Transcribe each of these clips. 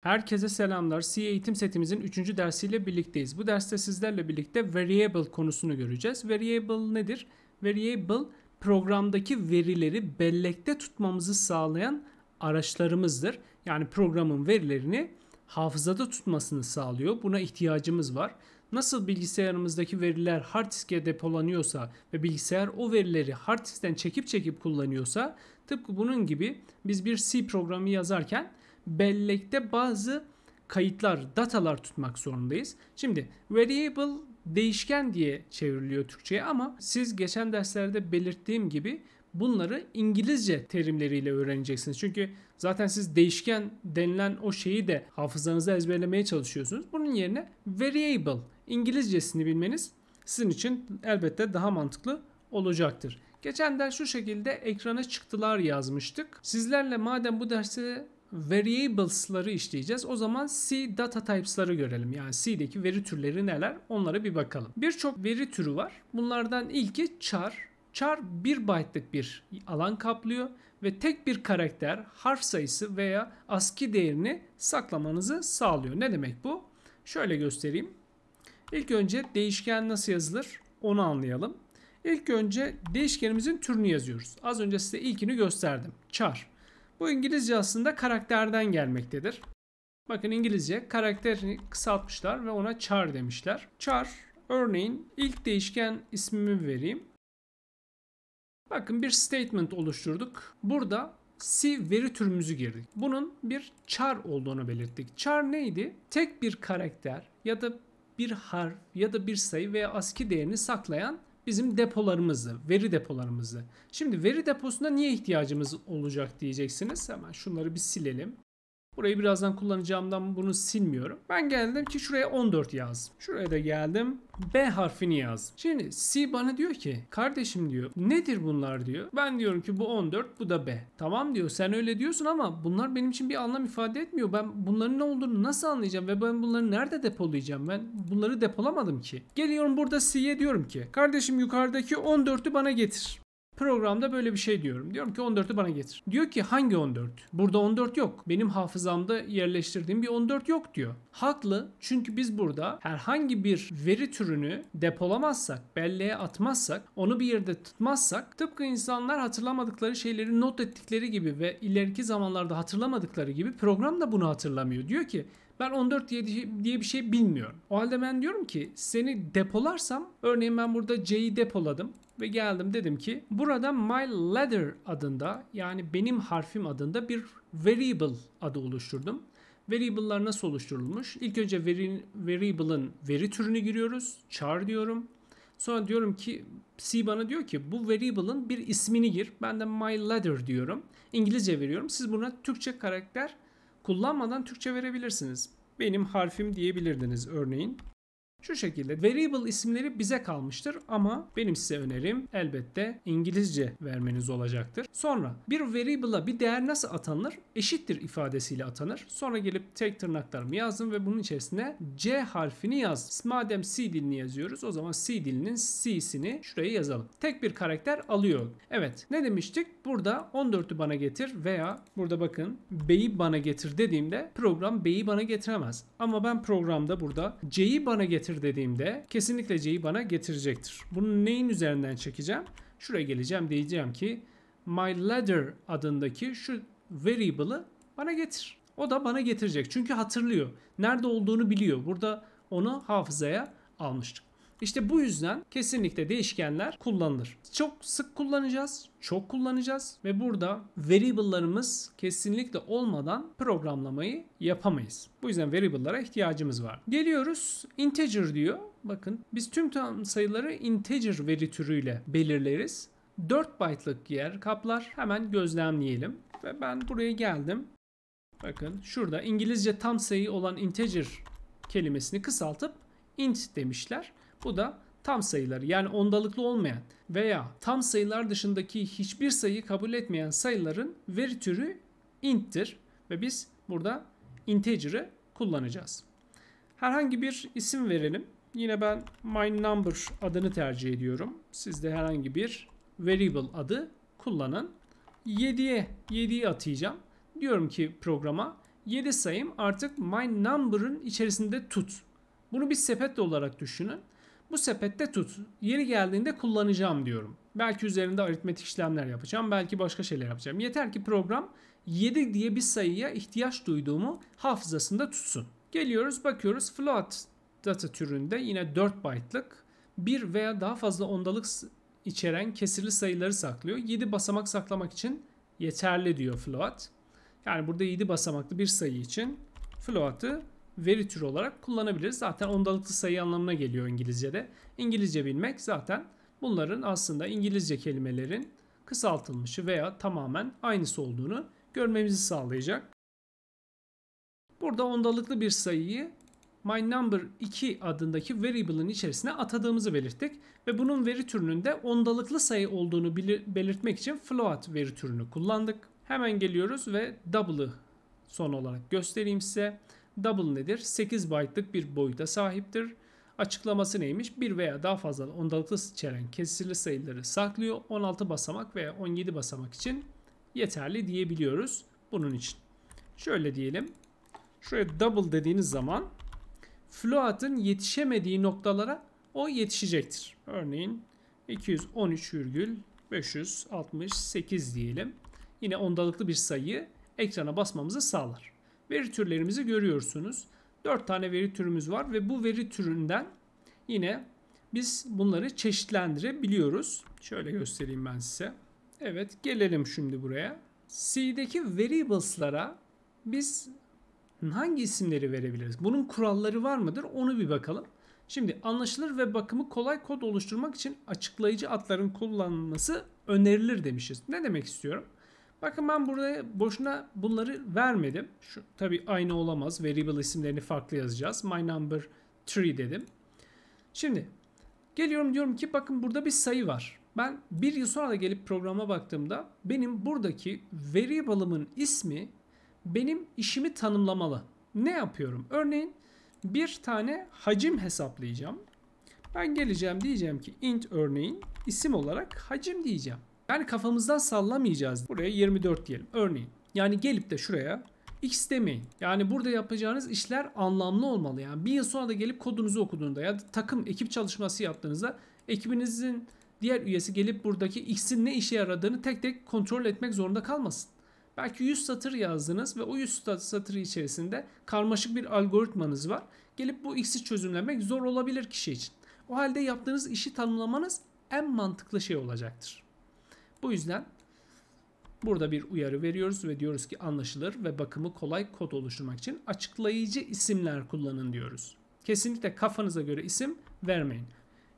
Herkese selamlar. C eğitim setimizin 3. dersiyle birlikteyiz. Bu derste sizlerle birlikte variable konusunu göreceğiz. Variable nedir? Variable programdaki verileri bellekte tutmamızı sağlayan araçlarımızdır. Yani programın verilerini hafızada tutmasını sağlıyor. Buna ihtiyacımız var. Nasıl bilgisayarımızdaki veriler hard disk'e depolanıyorsa ve bilgisayar o verileri hard diskten çekip çekip kullanıyorsa tıpkı bunun gibi biz bir C programı yazarken bellekte bazı kayıtlar, datalar tutmak zorundayız. Şimdi variable değişken diye çevriliyor Türkçe'ye ama siz geçen derslerde belirttiğim gibi bunları İngilizce terimleriyle öğreneceksiniz. Çünkü zaten siz değişken denilen o şeyi de hafızanıza ezberlemeye çalışıyorsunuz. Bunun yerine variable İngilizcesini bilmeniz sizin için elbette daha mantıklı olacaktır. Geçen ders şu şekilde ekrana çıktılar yazmıştık. Sizlerle madem bu derse variables'ları işleyeceğiz. O zaman C data types'ları görelim. Yani C'deki veri türleri neler? Onlara bir bakalım. Birçok veri türü var. Bunlardan ilki char. Char 1 byte'lık bir alan kaplıyor ve tek bir karakter, harf sayısı veya ASCII değerini saklamanızı sağlıyor. Ne demek bu? Şöyle göstereyim. İlk önce değişken nasıl yazılır onu anlayalım. İlk önce değişkenimizin türünü yazıyoruz. Az önce size ilkini gösterdim. Char. Bu İngilizce aslında karakterden gelmektedir. Bakın İngilizce karakterini kısaltmışlar ve ona char demişler. Char örneğin ilk değişken ismimi vereyim. Bakın bir statement oluşturduk. Burada si veri türümüzü girdik. Bunun bir char olduğunu belirttik. Char neydi? Tek bir karakter ya da bir harf ya da bir sayı veya ASCII değerini saklayan bizim depolarımızı, veri depolarımızı. Şimdi veri deposuna niye ihtiyacımız olacak diyeceksiniz. Hemen şunları bir silelim. Burayı birazdan kullanacağımdan bunu silmiyorum. Ben geldim ki şuraya 14 yaz. Şuraya da geldim. B harfini yaz. Şimdi C bana diyor ki kardeşim diyor nedir bunlar diyor. Ben diyorum ki bu 14 bu da B. Tamam diyor sen öyle diyorsun ama bunlar benim için bir anlam ifade etmiyor. Ben bunların ne olduğunu nasıl anlayacağım ve ben bunları nerede depolayacağım ben bunları depolamadım ki. Geliyorum burada C'ye diyorum ki kardeşim yukarıdaki 14'ü bana getir. Programda böyle bir şey diyorum. Diyorum ki 14'ü bana getir. Diyor ki hangi 14? Burada 14 yok. Benim hafızamda yerleştirdiğim bir 14 yok diyor. Haklı çünkü biz burada herhangi bir veri türünü depolamazsak, belleğe atmazsak, onu bir yerde tutmazsak tıpkı insanlar hatırlamadıkları şeyleri not ettikleri gibi ve ileriki zamanlarda hatırlamadıkları gibi program da bunu hatırlamıyor. Diyor ki ben 14 diye, diye bir şey bilmiyorum. O halde ben diyorum ki seni depolarsam örneğin ben burada C'yi depoladım ve geldim dedim ki burada my letter adında yani benim harfim adında bir variable adı oluşturdum. Variable'lar nasıl oluşturulmuş? İlk önce veri, variable'ın veri türünü giriyoruz. Char diyorum. Sonra diyorum ki C bana diyor ki bu variable'ın bir ismini gir. Ben de my letter diyorum. İngilizce veriyorum. Siz buna Türkçe karakter kullanmadan Türkçe verebilirsiniz. Benim harfim diyebilirdiniz örneğin. Şu şekilde variable isimleri bize kalmıştır ama benim size önerim elbette İngilizce vermeniz olacaktır. Sonra bir variable'a bir değer nasıl atanır? Eşittir ifadesiyle atanır. Sonra gelip tek tırnaklarımı yazdım ve bunun içerisine C harfini yaz. Madem C dilini yazıyoruz o zaman C dilinin C'sini şuraya yazalım. Tek bir karakter alıyor. Evet ne demiştik? Burada 14'ü bana getir veya burada bakın B'yi bana getir dediğimde program B'yi bana getiremez. Ama ben programda burada C'yi bana getir getir dediğimde kesinlikle C'yi bana getirecektir. Bunu neyin üzerinden çekeceğim? Şuraya geleceğim diyeceğim ki my ladder adındaki şu variable'ı bana getir. O da bana getirecek. Çünkü hatırlıyor. Nerede olduğunu biliyor. Burada onu hafızaya almıştık. İşte bu yüzden kesinlikle değişkenler kullanılır. Çok sık kullanacağız, çok kullanacağız ve burada variable'larımız kesinlikle olmadan programlamayı yapamayız. Bu yüzden variable'lara ihtiyacımız var. Geliyoruz integer diyor. Bakın biz tüm tam sayıları integer veri türüyle belirleriz. 4 byte'lık yer kaplar. Hemen gözlemleyelim. Ve ben buraya geldim. Bakın şurada İngilizce tam sayı olan integer kelimesini kısaltıp int demişler. Bu da tam sayıları yani ondalıklı olmayan veya tam sayılar dışındaki hiçbir sayı kabul etmeyen sayıların veri türü int'tir ve biz burada integer'ı kullanacağız. Herhangi bir isim verelim. Yine ben my number adını tercih ediyorum. Siz de herhangi bir variable adı kullanın. 7'ye 7'yi atayacağım. Diyorum ki programa 7 sayım artık my number'ın içerisinde tut. Bunu bir sepet olarak düşünün bu sepette tut. Yeri geldiğinde kullanacağım diyorum. Belki üzerinde aritmetik işlemler yapacağım. Belki başka şeyler yapacağım. Yeter ki program 7 diye bir sayıya ihtiyaç duyduğumu hafızasında tutsun. Geliyoruz bakıyoruz float data türünde yine 4 byte'lık bir veya daha fazla ondalık içeren kesirli sayıları saklıyor. 7 basamak saklamak için yeterli diyor float. Yani burada 7 basamaklı bir sayı için float'ı veri türü olarak kullanabiliriz. Zaten ondalıklı sayı anlamına geliyor İngilizce'de. İngilizce bilmek zaten bunların aslında İngilizce kelimelerin kısaltılmışı veya tamamen aynısı olduğunu görmemizi sağlayacak. Burada ondalıklı bir sayıyı my number 2 adındaki variable'ın içerisine atadığımızı belirttik ve bunun veri türünün de ondalıklı sayı olduğunu belirtmek için float veri türünü kullandık. Hemen geliyoruz ve double'ı son olarak göstereyim size. Double nedir? 8 byte'lık bir boyuta sahiptir. Açıklaması neymiş? Bir veya daha fazla ondalıklı içeren kesirli sayıları saklıyor. 16 basamak veya 17 basamak için yeterli diyebiliyoruz bunun için. Şöyle diyelim. Şuraya double dediğiniz zaman float'ın yetişemediği noktalara o yetişecektir. Örneğin 213,568 diyelim. Yine ondalıklı bir sayı ekrana basmamızı sağlar veri türlerimizi görüyorsunuz. 4 tane veri türümüz var ve bu veri türünden yine biz bunları çeşitlendirebiliyoruz. Şöyle göstereyim ben size. Evet gelelim şimdi buraya. C'deki variables'lara biz hangi isimleri verebiliriz? Bunun kuralları var mıdır? Onu bir bakalım. Şimdi anlaşılır ve bakımı kolay kod oluşturmak için açıklayıcı adların kullanılması önerilir demişiz. Ne demek istiyorum? Bakın ben burada boşuna bunları vermedim. Şu tabii aynı olamaz. Variable isimlerini farklı yazacağız. My number 3 dedim. Şimdi geliyorum diyorum ki bakın burada bir sayı var. Ben bir yıl sonra da gelip programa baktığımda benim buradaki variable'ımın ismi benim işimi tanımlamalı. Ne yapıyorum? Örneğin bir tane hacim hesaplayacağım. Ben geleceğim diyeceğim ki int örneğin isim olarak hacim diyeceğim. Yani kafamızdan sallamayacağız. Buraya 24 diyelim örneğin. Yani gelip de şuraya X demeyin. Yani burada yapacağınız işler anlamlı olmalı. Yani bir yıl sonra da gelip kodunuzu okuduğunda ya da takım ekip çalışması yaptığınızda ekibinizin diğer üyesi gelip buradaki X'in ne işe yaradığını tek tek kontrol etmek zorunda kalmasın. Belki 100 satır yazdınız ve o 100 satırı içerisinde karmaşık bir algoritmanız var. Gelip bu X'i çözümlemek zor olabilir kişi için. O halde yaptığınız işi tanımlamanız en mantıklı şey olacaktır. Bu yüzden burada bir uyarı veriyoruz ve diyoruz ki anlaşılır ve bakımı kolay kod oluşturmak için açıklayıcı isimler kullanın diyoruz. Kesinlikle kafanıza göre isim vermeyin.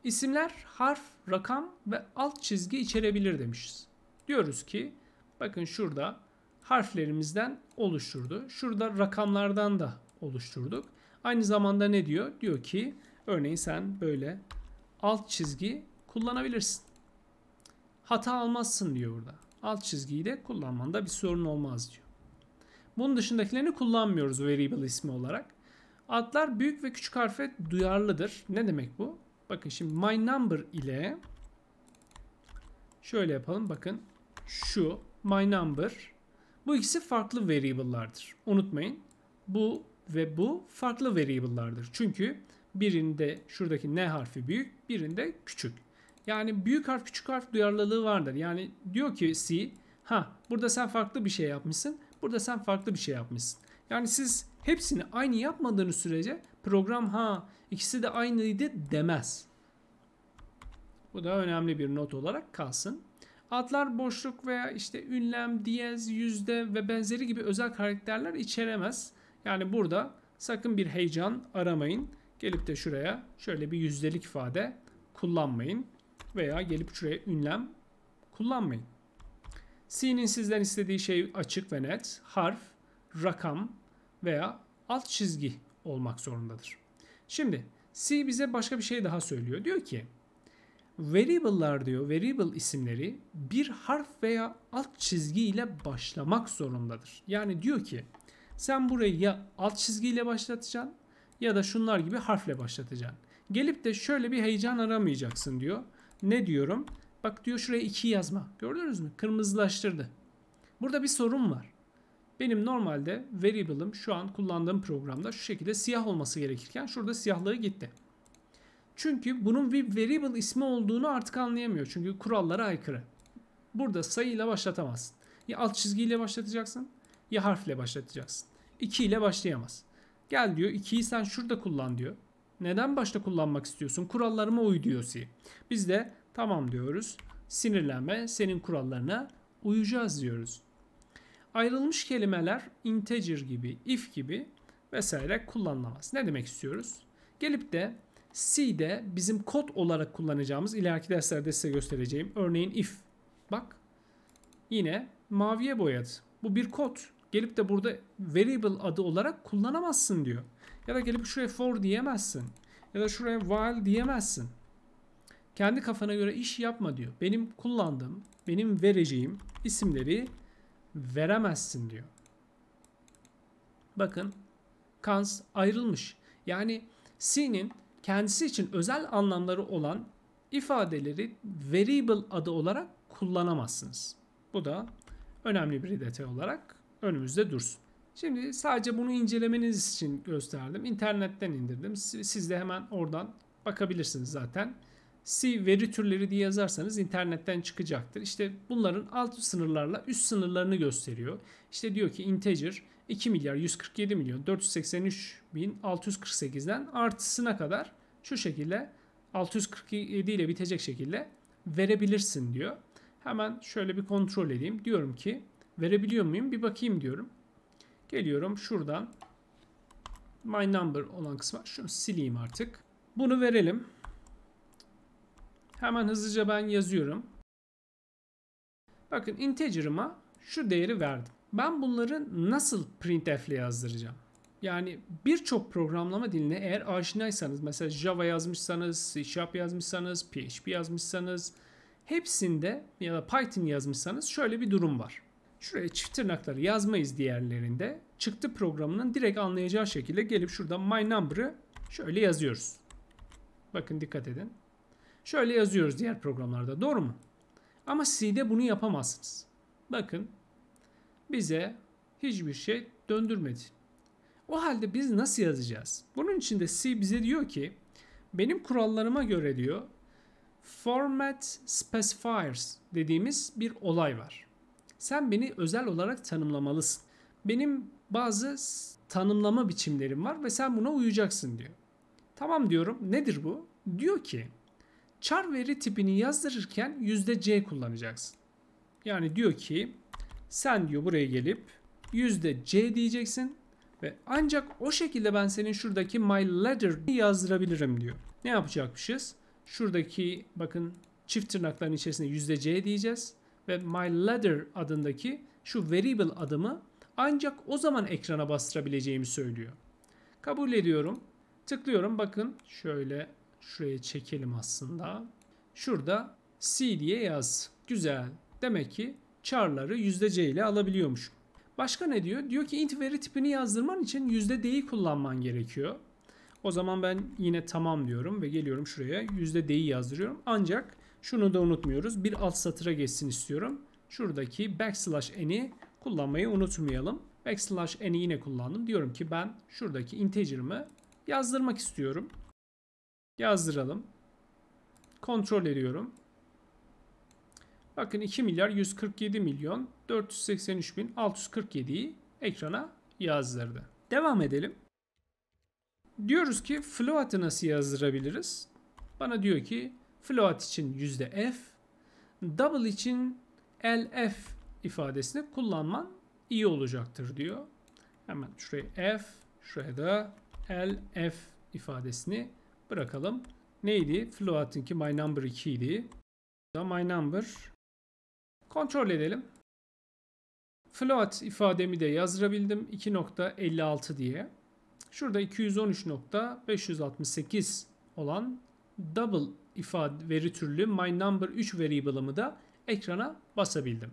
İsimler harf, rakam ve alt çizgi içerebilir demişiz. Diyoruz ki bakın şurada harflerimizden oluşturdu. Şurada rakamlardan da oluşturduk. Aynı zamanda ne diyor? Diyor ki örneğin sen böyle alt çizgi kullanabilirsin hata almazsın diyor burada. Alt çizgiyi de kullanmanda bir sorun olmaz diyor. Bunun dışındakilerini kullanmıyoruz variable ismi olarak. Adlar büyük ve küçük harfe duyarlıdır. Ne demek bu? Bakın şimdi my number ile şöyle yapalım bakın. Şu my number bu ikisi farklı variable'lardır. Unutmayın. Bu ve bu farklı variable'lardır. Çünkü birinde şuradaki n harfi büyük, birinde küçük. Yani büyük harf küçük harf duyarlılığı vardır. Yani diyor ki C ha burada sen farklı bir şey yapmışsın. Burada sen farklı bir şey yapmışsın. Yani siz hepsini aynı yapmadığınız sürece program ha ikisi de aynıydı demez. Bu da önemli bir not olarak kalsın. Adlar boşluk veya işte ünlem, diyez, yüzde ve benzeri gibi özel karakterler içeremez. Yani burada sakın bir heyecan aramayın. Gelip de şuraya şöyle bir yüzdelik ifade kullanmayın veya gelip şuraya ünlem kullanmayın. C'nin sizden istediği şey açık ve net. Harf, rakam veya alt çizgi olmak zorundadır. Şimdi C bize başka bir şey daha söylüyor. Diyor ki variable'lar diyor, variable isimleri bir harf veya alt çizgi ile başlamak zorundadır. Yani diyor ki sen burayı ya alt çizgiyle başlatacaksın ya da şunlar gibi harfle başlatacaksın. Gelip de şöyle bir heyecan aramayacaksın diyor. Ne diyorum? Bak diyor şuraya 2 yazma. Gördünüz mü? Kırmızılaştırdı. Burada bir sorun var. Benim normalde variable'ım şu an kullandığım programda şu şekilde siyah olması gerekirken şurada siyahlığı gitti. Çünkü bunun bir variable ismi olduğunu artık anlayamıyor. Çünkü kurallara aykırı. Burada sayıyla başlatamazsın. Ya alt çizgiyle başlatacaksın ya harfle başlatacaksın. 2 ile başlayamaz. Gel diyor 2'yi sen şurada kullan diyor. Neden başta kullanmak istiyorsun? Kurallarıma uy diyor C. Biz de tamam diyoruz. Sinirlenme senin kurallarına uyacağız diyoruz. Ayrılmış kelimeler integer gibi, if gibi vesaire kullanılamaz. Ne demek istiyoruz? Gelip de C'de bizim kod olarak kullanacağımız ileriki derslerde size göstereceğim. Örneğin if. Bak yine maviye boyadı. Bu bir kod. Gelip de burada variable adı olarak kullanamazsın diyor. Ya da gelip şuraya for diyemezsin. Ya da şuraya while diyemezsin. Kendi kafana göre iş yapma diyor. Benim kullandığım, benim vereceğim isimleri veremezsin diyor. Bakın Kans ayrılmış. Yani C'nin kendisi için özel anlamları olan ifadeleri variable adı olarak kullanamazsınız. Bu da önemli bir detay olarak önümüzde dursun. Şimdi sadece bunu incelemeniz için gösterdim. İnternetten indirdim. Siz de hemen oradan bakabilirsiniz zaten. C veri türleri diye yazarsanız internetten çıkacaktır. İşte bunların alt sınırlarla üst sınırlarını gösteriyor. İşte diyor ki integer 2 milyar 147 milyon 483 bin 648'den artısına kadar şu şekilde 647 ile bitecek şekilde verebilirsin diyor. Hemen şöyle bir kontrol edeyim. Diyorum ki verebiliyor muyum bir bakayım diyorum. Geliyorum şuradan. My number olan kısma şunu sileyim artık. Bunu verelim. Hemen hızlıca ben yazıyorum. Bakın integer'ıma şu değeri verdim. Ben bunları nasıl printf ile yazdıracağım? Yani birçok programlama diline eğer aşinaysanız mesela Java yazmışsanız, C Sharp yazmışsanız, PHP yazmışsanız hepsinde ya da Python yazmışsanız şöyle bir durum var. Şuraya çift tırnakları yazmayız diğerlerinde. Çıktı programının direkt anlayacağı şekilde gelip şurada my number'ı şöyle yazıyoruz. Bakın dikkat edin. Şöyle yazıyoruz diğer programlarda doğru mu? Ama C'de bunu yapamazsınız. Bakın bize hiçbir şey döndürmedi. O halde biz nasıl yazacağız? Bunun için de C bize diyor ki benim kurallarıma göre diyor format specifiers dediğimiz bir olay var. Sen beni özel olarak tanımlamalısın. Benim bazı tanımlama biçimlerim var ve sen buna uyacaksın diyor. Tamam diyorum. Nedir bu? Diyor ki char veri tipini yazdırırken yüzde %c kullanacaksın. Yani diyor ki sen diyor buraya gelip yüzde %c diyeceksin ve ancak o şekilde ben senin şuradaki my ladder yazdırabilirim diyor. Ne yapacakmışız? Şuradaki bakın çift tırnakların içerisinde yüzde %c diyeceğiz ve my ladder adındaki şu variable adımı ancak o zaman ekrana bastırabileceğimi söylüyor. Kabul ediyorum. Tıklıyorum. Bakın şöyle şuraya çekelim aslında. Şurada C diye yaz. Güzel. Demek ki char'ları %C ile alabiliyormuşum. Başka ne diyor? Diyor ki int veri tipini yazdırman için %d'yi kullanman gerekiyor. O zaman ben yine tamam diyorum ve geliyorum şuraya %d'yi yazdırıyorum. Ancak şunu da unutmuyoruz. Bir alt satıra geçsin istiyorum. Şuradaki backslash n'i kullanmayı unutmayalım. Backslash n'i yine kullandım. Diyorum ki ben şuradaki integer'ımı yazdırmak istiyorum. Yazdıralım. Kontrol ediyorum. Bakın 2 milyar 147 milyon 483 bin 647'yi ekrana yazdırdı. Devam edelim. Diyoruz ki float'ı nasıl yazdırabiliriz? Bana diyor ki float için %f, double için lf ifadesini kullanman iyi olacaktır diyor. Hemen şuraya f, şuraya da lf ifadesini bırakalım. Neydi? Float'inki my number 2 idi. Da my number kontrol edelim. Float ifademi de yazdırabildim 2.56 diye. Şurada 213.568 olan double ifade veri türlü my number 3 variable'ımı da ekrana basabildim.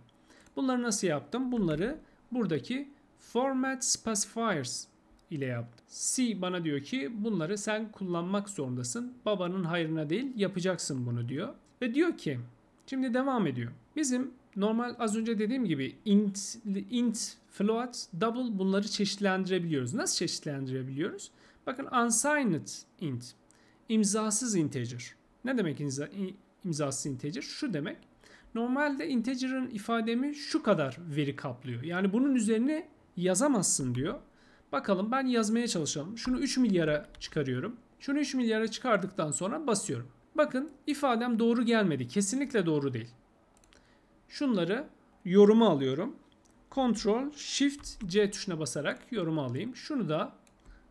Bunları nasıl yaptım? Bunları buradaki format specifiers ile yaptım. C bana diyor ki bunları sen kullanmak zorundasın. Babanın hayrına değil yapacaksın bunu diyor. Ve diyor ki şimdi devam ediyor. Bizim normal az önce dediğim gibi int, int, float, double bunları çeşitlendirebiliyoruz. Nasıl çeşitlendirebiliyoruz? Bakın unsigned int imzasız integer. Ne demek imza, imzasız integer? Şu demek. Normalde integer'ın ifademi şu kadar veri kaplıyor. Yani bunun üzerine yazamazsın diyor. Bakalım ben yazmaya çalışalım. Şunu 3 milyara çıkarıyorum. Şunu 3 milyara çıkardıktan sonra basıyorum. Bakın ifadem doğru gelmedi. Kesinlikle doğru değil. Şunları yoruma alıyorum. Ctrl Shift C tuşuna basarak yoruma alayım. Şunu da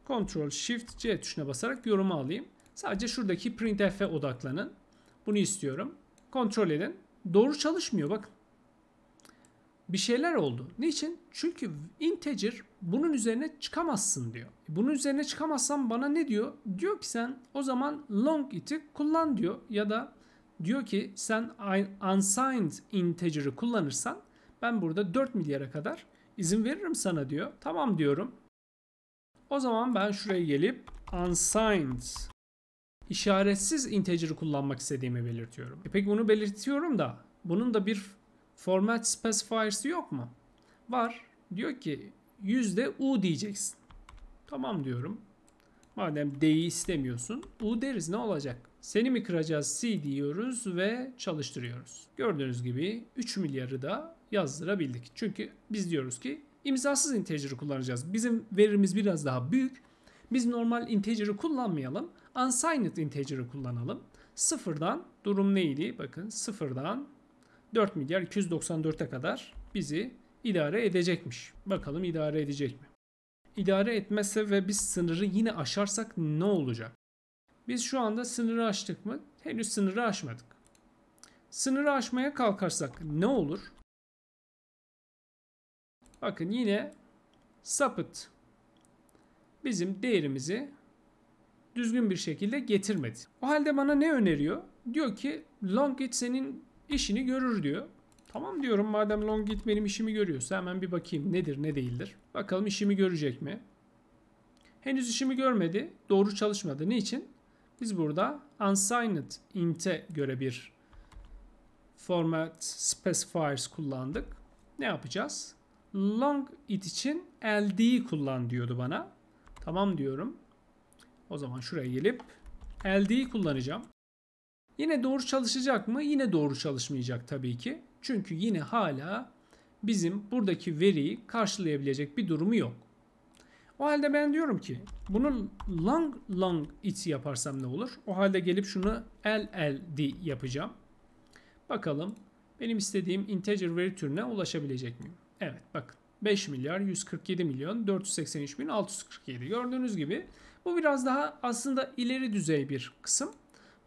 Ctrl Shift C tuşuna basarak yoruma alayım. Sadece şuradaki printf'e odaklanın. Bunu istiyorum. Kontrol edin. Doğru çalışmıyor bakın. Bir şeyler oldu. Niçin? Çünkü integer bunun üzerine çıkamazsın diyor. Bunun üzerine çıkamazsan bana ne diyor? Diyor ki sen o zaman long it'i kullan diyor. Ya da diyor ki sen unsigned integer'ı kullanırsan ben burada 4 milyara kadar izin veririm sana diyor. Tamam diyorum. O zaman ben şuraya gelip unsigned işaretsiz integer'ı kullanmak istediğimi belirtiyorum. E peki bunu belirtiyorum da bunun da bir format specifier'sı yok mu? Var. Diyor ki yüzde u diyeceksin. Tamam diyorum. Madem D'yi istemiyorsun U deriz ne olacak? Seni mi kıracağız C diyoruz ve çalıştırıyoruz. Gördüğünüz gibi 3 milyarı da yazdırabildik. Çünkü biz diyoruz ki imzasız integer'ı kullanacağız. Bizim verimiz biraz daha büyük. Biz normal integer'ı kullanmayalım unsigned integer'ı kullanalım. Sıfırdan durum neydi? Bakın sıfırdan 4 milyar 294'e kadar bizi idare edecekmiş. Bakalım idare edecek mi? İdare etmezse ve biz sınırı yine aşarsak ne olacak? Biz şu anda sınırı aştık mı? Henüz sınırı aşmadık. Sınırı aşmaya kalkarsak ne olur? Bakın yine sapıt bizim değerimizi düzgün bir şekilde getirmedi. O halde bana ne öneriyor? Diyor ki Longit senin işini görür diyor. Tamam diyorum madem Longit benim işimi görüyorsa hemen bir bakayım nedir ne değildir. Bakalım işimi görecek mi? Henüz işimi görmedi. Doğru çalışmadı. Niçin? Biz burada unsigned int'e göre bir format specifiers kullandık. Ne yapacağız? Long it için ld'yi kullan diyordu bana. Tamam diyorum. O zaman şuraya gelip LD'yi kullanacağım. Yine doğru çalışacak mı? Yine doğru çalışmayacak tabii ki. Çünkü yine hala bizim buradaki veriyi karşılayabilecek bir durumu yok. O halde ben diyorum ki bunu long long it yaparsam ne olur? O halde gelip şunu LLD yapacağım. Bakalım benim istediğim integer veri türüne ulaşabilecek miyim? Evet bakın 5 milyar 147 milyon 483 bin 647 gördüğünüz gibi bu biraz daha aslında ileri düzey bir kısım.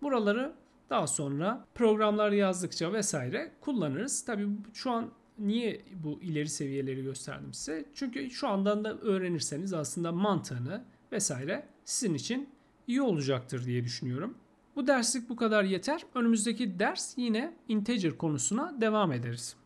Buraları daha sonra programlar yazdıkça vesaire kullanırız. Tabi şu an niye bu ileri seviyeleri gösterdim size? Çünkü şu andan da öğrenirseniz aslında mantığını vesaire sizin için iyi olacaktır diye düşünüyorum. Bu derslik bu kadar yeter. Önümüzdeki ders yine integer konusuna devam ederiz.